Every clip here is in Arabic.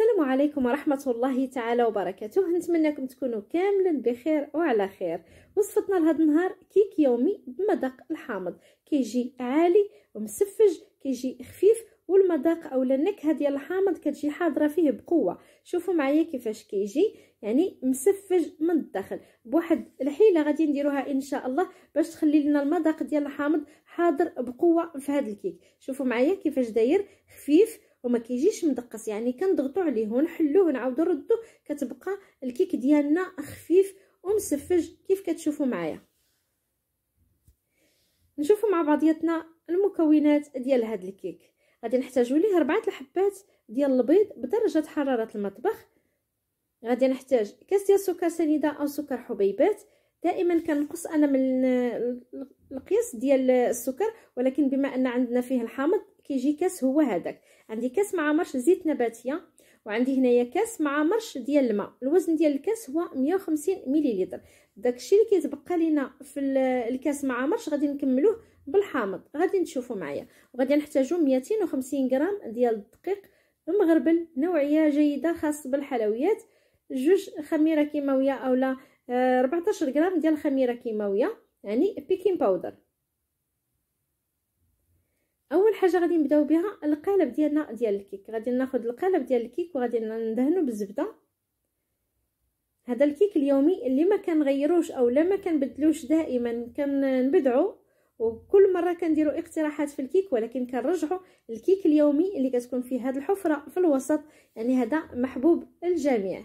السلام عليكم ورحمة الله تعالى وبركاته نتمنىكم تكونوا كاملا بخير وعلى خير وصفتنا لهذا النهار كيك يومي بمذاق الحامض كيجي عالي ومسفج كيجي خفيف والمذاق او النكهه ديال الحامض كتجي حاضره فيه بقوه شوفوا معايا كيفاش كيجي يعني مسفج من الداخل بواحد الحيله غادي نديروها ان شاء الله باش تخلي لنا المذاق ديال الحامض حاضر بقوه في هذا الكيك شوفوا معايا كيفاش داير خفيف وما كيجيش مدقص يعني كنضغطوا عليه ونحلوه ونعاودوا نردوه كتبقى الكيك ديالنا خفيف ومسفج كيف كتشوفوا معايا نشوفوا مع بعضياتنا المكونات ديال هاد الكيك غادي نحتاجوا ليه ربعه الحبات ديال البيض بدرجه حراره المطبخ غادي نحتاج كاس ديال سكر سنيده او سكر حبيبات دائما كنقص انا من القياس ديال السكر ولكن بما ان عندنا فيه الحامض كيجي كاس هو هذاك عندي كاس مع مرش زيت نباتيه وعندي هنايا كاس مع مرش ديال الماء الوزن ديال الكاس هو 150 مليلتر داكشي اللي كيتبقى لينا في الكاس مع مرش غادي نكملوه بالحامض غادي نشوفوا معايا وغادي نحتاجو 250 غرام ديال الدقيق مغربل نوعيه جيده خاص بالحلويات جوج خميره كيماويه اولا 14 آه، غرام ديال الخميره كيماويه يعني بيكين باودر اول حاجه غادي نبداو بها القالب ديالنا ديال الكيك غادي ناخذ القالب ديال الكيك وغادي ندهنو بالزبده هذا الكيك اليومي اللي ما كنغيروش اولا ما كنبدلوش دائما كنبدعو وكل مره كنديرو اقتراحات في الكيك ولكن كنرجعو الكيك اليومي اللي كتكون فيه هذه الحفره في الوسط يعني هذا محبوب الجميع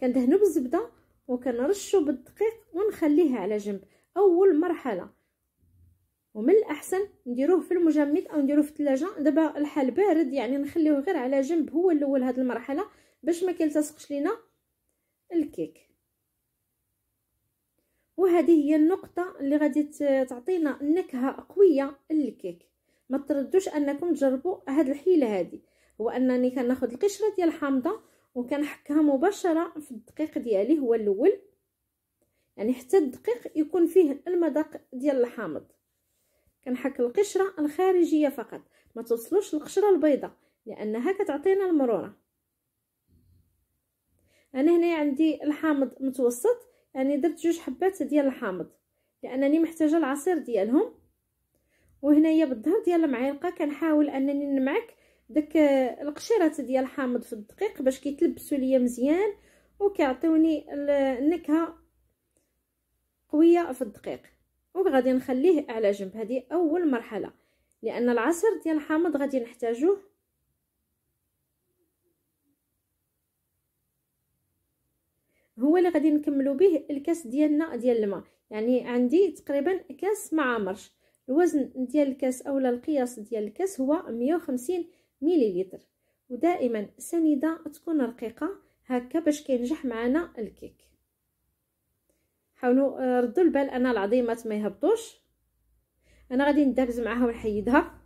كندهنو بالزبده وكنرشو بالدقيق ونخليها على جنب اول مرحله ومن الاحسن نديروه في المجمد او نديروه في الثلاجه دابا الحال بارد يعني نخليوه غير على جنب هو الاول هاد المرحله باش ما كيلتصقش لينا الكيك وهذه هي النقطه اللي غادي تعطينا نكهه قويه للكيك ما تردوش انكم تجربوا هاد الحيله هادي هو انني كناخذ القشره ديال الحامضه وكنحكها مباشره في الدقيق ديالي هو الاول يعني حتى الدقيق يكون فيه المذاق ديال الحامض كنحك القشره الخارجيه فقط ما توصلوش القشره البيضاء لانها كتعطينا المروره انا هنا عندي الحامض متوسط يعني درت جوج حبات ديال الحامض لانني محتاجه العصير ديالهم وهنايا بالظهر ديال المعلقه كنحاول انني نمعك داك القشيرات ديال الحامض في الدقيق باش كيتلبسوا ليا مزيان وكيعطيوني النكهه قويه في الدقيق وغادي نخليه على جنب هذه اول مرحله لان العصير ديال الحامض غادي نحتاجوه هو اللي غادي نكملو به الكاس ديالنا ديال الماء يعني عندي تقريبا كاس ما مرش الوزن ديال الكاس اولا القياس ديال الكاس هو 150 مليلتر ودائما سنيده تكون رقيقه هكا باش كينجح معنا الكيك حاولوا آه، ردوا البال ان العظيمات ما يهبطوش انا غادي ندابز معاها ونحيدها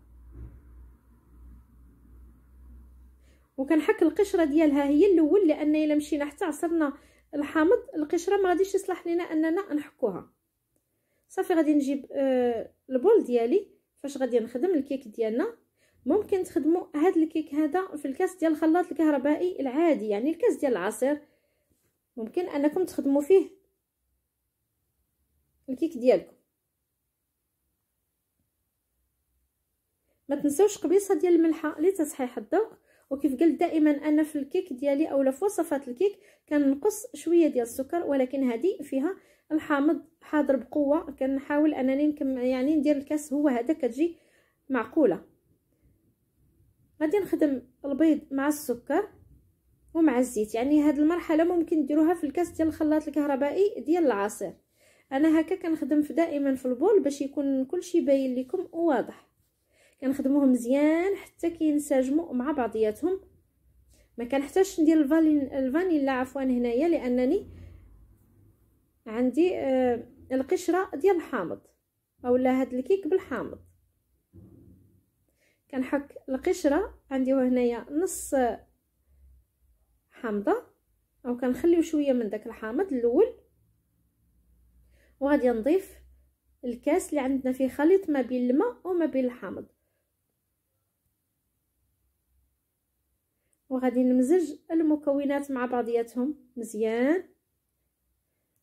وكنحك القشره ديالها هي الاول لان الا مشينا حتى عصرنا الحامض القشره ما غاديش يصلح لينا اننا نحكوها صافي غادي نجيب آه البول ديالي فاش غادي نخدم الكيك ديالنا ممكن تخدموا هذا الكيك هذا في الكاس ديال الخلاط الكهربائي العادي يعني الكاس ديال العصير ممكن انكم تخدموا فيه الكيك ديالكم ما تنساوش قبيصه ديال الملحه لتصحيح الذوق وكيف قلت دائما انا في الكيك ديالي اولا في وصفات الكيك كنقص شويه ديال السكر ولكن هذه فيها الحامض حاضر بقوه كنحاول انني يعني ندير الكاس هو هذا كتجي معقوله غادي نخدم البيض مع السكر ومع الزيت يعني هاد المرحله ممكن ديروها في الكاس ديال الخلاط الكهربائي ديال العصير انا هكا كنخدم دائما في البول باش يكون كلشي باين لكم وواضح كنخدموهم مزيان حتى كينسجموا مع بعضياتهم ما كنحتاجش ندير الفانيلا عفوا هنايا لانني عندي آه القشره ديال الحامض اولا هاد الكيك بالحامض كنحك القشره عندي هنايا نص حامضه او كنخليو شويه من داك الحامض الاول وغادي نضيف الكاس اللي عندنا فيه خليط ما بين الماء وما بين الحامض وغادي نمزج المكونات مع بعضياتهم مزيان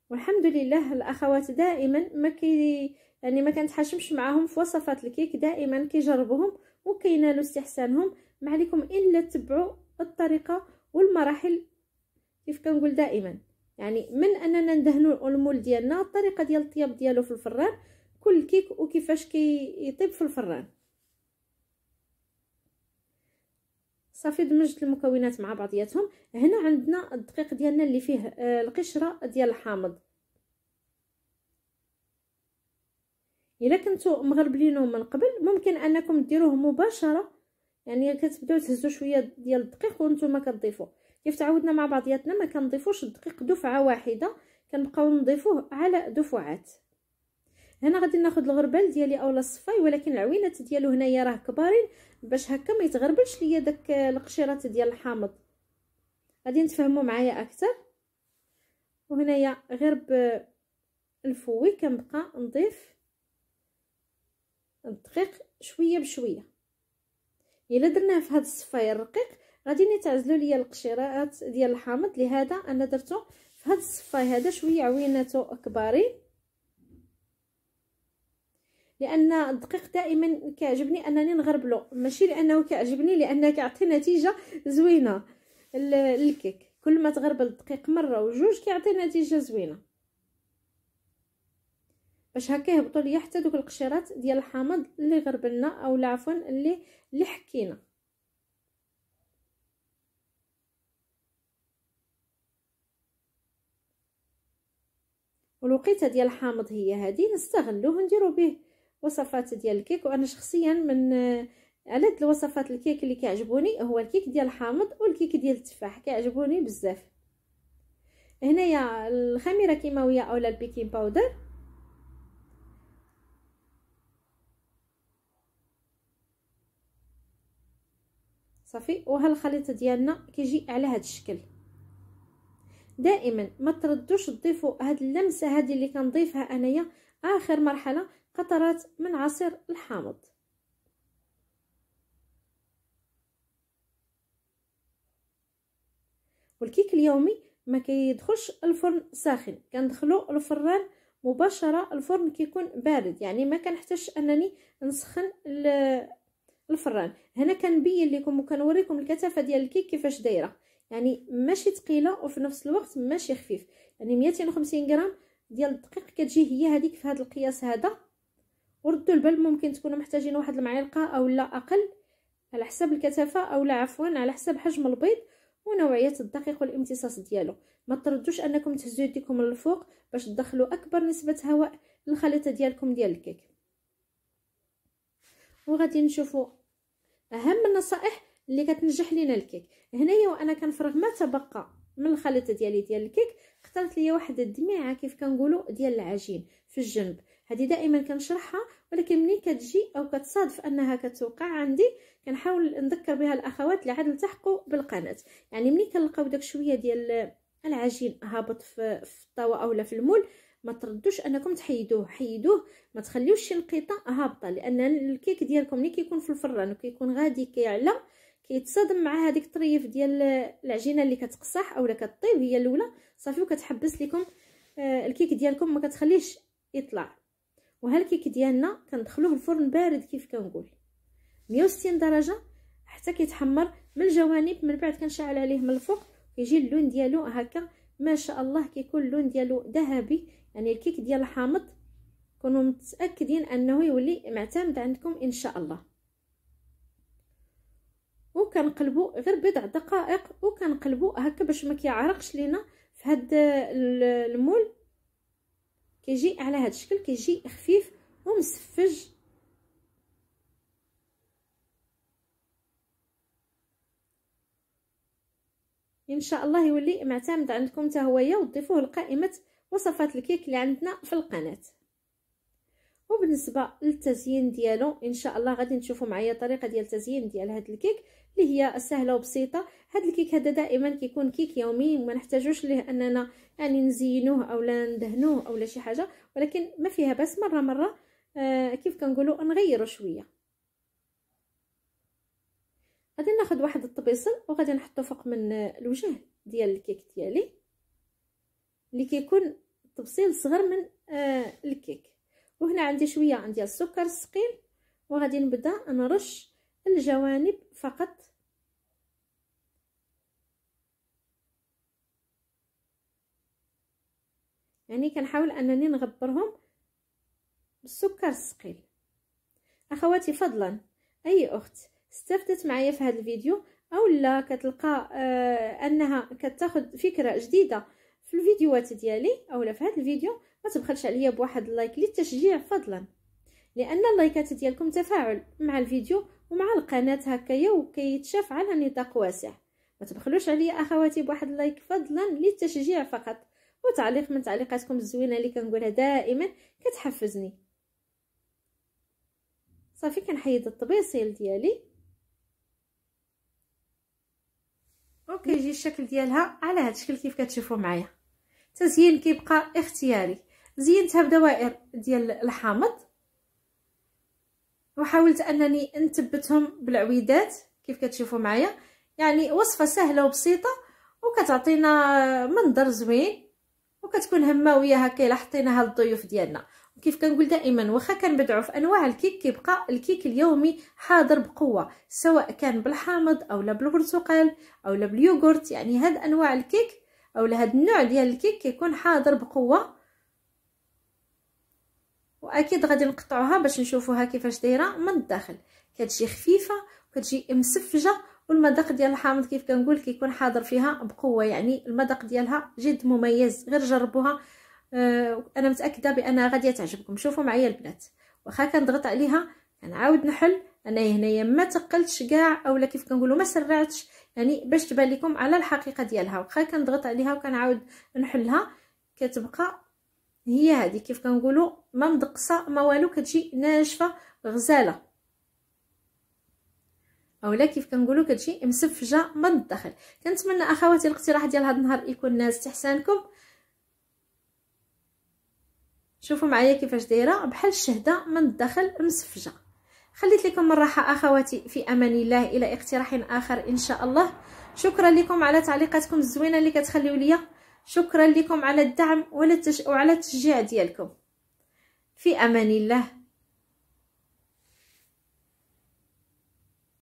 والحمد لله الاخوات دائما ما كي يعني ما كنتحاشمش معاهم في وصفات الكيك دائما كيجربوهم وكينالوا استحسانهم ما عليكم الا تبعوا الطريقه والمراحل كيف كنقول دائما يعني من اننا ندهنوا المول ديالنا الطريقه ديال الطياب ديالو في الفران كل كيك وكيفاش كيطيب في الفران صافي دمجت المكونات مع بعضياتهم هنا عندنا الدقيق ديالنا اللي فيه آه، القشره ديال الحامض الا كنتو مغربلينو من قبل ممكن انكم ديروه مباشره يعني كتبداو تهزوا شويه ديال الدقيق وانتم كتضيفوه كيف تعودنا مع بعضياتنا ما كنضيفوش الدقيق دفعه واحده كنبقاو نضيفوه على دفعات هنا غادي ناخذ الغربال ديالي اولا الصفاي ولكن العوينات ديالو هنايا راه كبارين باش هكا ما يتغربلش ليا داك القشيرات ديال الحامض غادي نتفاهموا معايا اكثر وهنايا غير بالفوي كنبقى نضيف الدقيق شويه بشويه الا درناه في هذا الصفاي الرقيق غادي نتعزلوا ليا القشيرات ديال الحامض لهذا انا درتو في هذا الصفاي هذا شويه عويناته كبارين لان الدقيق دائما كيعجبني انني نغربلو ماشي لانه كيعجبني لانه كيعطي نتيجه زوينه الكيك كل ما تغربل الدقيق مره وجوج كيعطي نتيجه زوينه باش هكا يهبطوا ليا حتى دوك القشيرات ديال الحامض اللي غربلنا او عفوا اللي اللي حكينا والوقيته ديال الحامض هي هذه نستغلوه نديرو به وصفات ديال الكيك وانا شخصيا من عدد الوصفات الكيك اللي كيعجبوني هو الكيك ديال الحامض والكيك ديال التفاح كيعجبوني بزاف هنايا الخميره كيماويه اولا البيكين باودر صافي وها الخليط ديالنا كيجي على هذا الشكل دائما ما تردوش تضيفوا هاد اللمسه هذه اللي كنضيفها انايا اخر مرحله قطرات من عصير الحامض والكيك اليومي ما كيدخلش الفرن ساخن كندخلو الفران مباشره الفرن كيكون بارد يعني ما كنحتاجش انني نسخن الفران هنا كنبين لكم وكنوريكم الكثافه ديال الكيك كيفاش دايره يعني ماشي ثقيله وفي نفس الوقت ماشي خفيف يعني 250 غرام ديال الدقيق كتجي هي هذيك في هذا القياس هذا وردوا البال ممكن تكونوا محتاجين واحد المعلقه او لا اقل على حسب الكثافه او لا عفوا على حسب حجم البيض ونوعيه الدقيق والامتصاص ديالو ما تردوش انكم تهزوا يديكم للفوق باش تدخلوا اكبر نسبه هواء للخليطه ديالكم ديال الكيك وغادي نشوفوا اهم النصائح اللي كتنجح لينا الكيك هنايا وانا كنفرغ ما تبقى من الخليط ديالي ديال الكيك اخترت ليا واحد الدميعه كيف كنقولوا ديال العجين في الجنب هذه دائما كنشرحها ولكن ملي كتجي او كتصادف انها كتوقع عندي كنحاول نذكر بها الاخوات لعاد التحقوا بالقناه يعني ملي كنلقاو داك شويه ديال العجين هابط في, في الطاوه اولا في المول ما تردوش انكم تحيدوه حيدوه ما تخليوش شي نقيطه هابطه لان الكيك ديالكم ملي كيكون في الفران وكيكون غادي كيعلى كيتصادم مع هذيك الطريف ديال العجينه اللي كتقصح اولا كطيب هي الاولى صافي وكتحبس لكم آه، الكيك ديالكم ما كتخليش يطلع وهالكيك الكيك ديالنا كندخلوه الفرن بارد كيف كنقول 160 درجه حتى كيتحمر من الجوانب من بعد كنشعل عليه من الفوق كيجي اللون ديالو هكا ما شاء الله كيكون اللون ديالو ذهبي يعني الكيك ديال الحامض كونوا متاكدين انه يولي معتمد عندكم ان شاء الله وكنقلبوا غير بضع دقائق وكنقلبوا هكا باش ما كيعرقش لينا في هاد المول كيجي على هاد الشكل كيجي خفيف ومسفج ان شاء الله يولي معتمد عندكم حتى هويا وتضيفوه لقائمه وصفات الكيك اللي عندنا في القناه وبالنسبه للتزيين ديالو ان شاء الله غادي نشوفوا معايا طريقه ديال التزيين ديال هذا الكيك اللي هي سهله وبسيطه هذا الكيك هذا دائما كيكون كيك يومي ما نحتاجوش ليه اننا يعني نزينوه اولا ندهنوه اولا شي حاجه ولكن ما فيها بس مره مره آه كيف كنقولوا نغيروا شويه غادي ناخذ واحد الطبيصل وغادي نحطو فوق من الوجه ديال الكيك ديالي اللي كيكون تبصيل صغر من آه الكيك وهنا عندي شويه عندي السكر الثقيل وغادي نبدا نرش الجوانب فقط يعني كنحاول انني نغبرهم بالسكر الثقيل اخواتي فضلا اي اخت استفدت معايا في هذا الفيديو او لا كتلقى آه انها كتاخذ فكره جديده في الفيديوهات ديالي او لا في هذا الفيديو ما تبخلش عليا بواحد اللايك للتشجيع فضلا لان اللايكات ديالكم تفاعل مع الفيديو ومع القناه هكايا وكيتشاف على نطاق واسع ما تبخلوش عليا اخواتي بواحد لايك فضلا للتشجيع فقط وتعليق من تعليقاتكم الزوينه اللي كنقولها دائما كتحفزني صافي كنحيد الطبيصيل ديالي وكيجي الشكل ديالها على هذا الشكل كيف كتشوفوا معايا التزيين كيبقى اختياري زينتها بدوائر ديال الحامض وحاولت انني نثبتهم بالعويدات كيف كتشوفوا معايا يعني وصفه سهله وبسيطه وكتعطينا منظر زوين وكتكون هماويه هكا الا حطيناها للضيوف ديالنا وكيف كنقول دائما واخا كنبدعوا في انواع الكيك كيبقى الكيك اليومي حاضر بقوه سواء كان بالحامض او لا بالبرتقال او لا باليوغورت يعني هاد انواع الكيك او لهاد النوع ديال الكيك كيكون حاضر بقوه واكيد غادي نقطعوها باش نشوفوها كيفاش دايره من الداخل كتجي خفيفه وكتجي مسفجه والمذاق ديال الحامض كيف كنقول كيكون حاضر فيها بقوه يعني المذاق ديالها جد مميز غير جربوها آه انا متاكده بانها غادي تعجبكم شوفوا معايا البنات واخا كنضغط عليها كنعاود نحل انا هنايا ما تقلتش كاع اولا كيف كنقولوا ما سرعتش يعني باش تبان لكم على الحقيقه ديالها واخا كنضغط عليها وكنعاود نحلها كتبقى هي هذه كيف كنقولوا ما مدقصه ما والو كتجي ناشفه غزاله اولا كيف كنقولوا كتجي مسفجه من الداخل كنتمنى اخواتي الاقتراح ديال هذا النهار يكون ناس استحسانكم شوفوا معايا كيفاش دايره بحال الشهده من الداخل مسفجه خليت لكم الراحه اخواتي في امان الله الى اقتراح اخر ان شاء الله شكرا لكم على تعليقاتكم الزوينه اللي كتخليو ليا شكرا لكم على الدعم وعلى التشجيع ديالكم في امان الله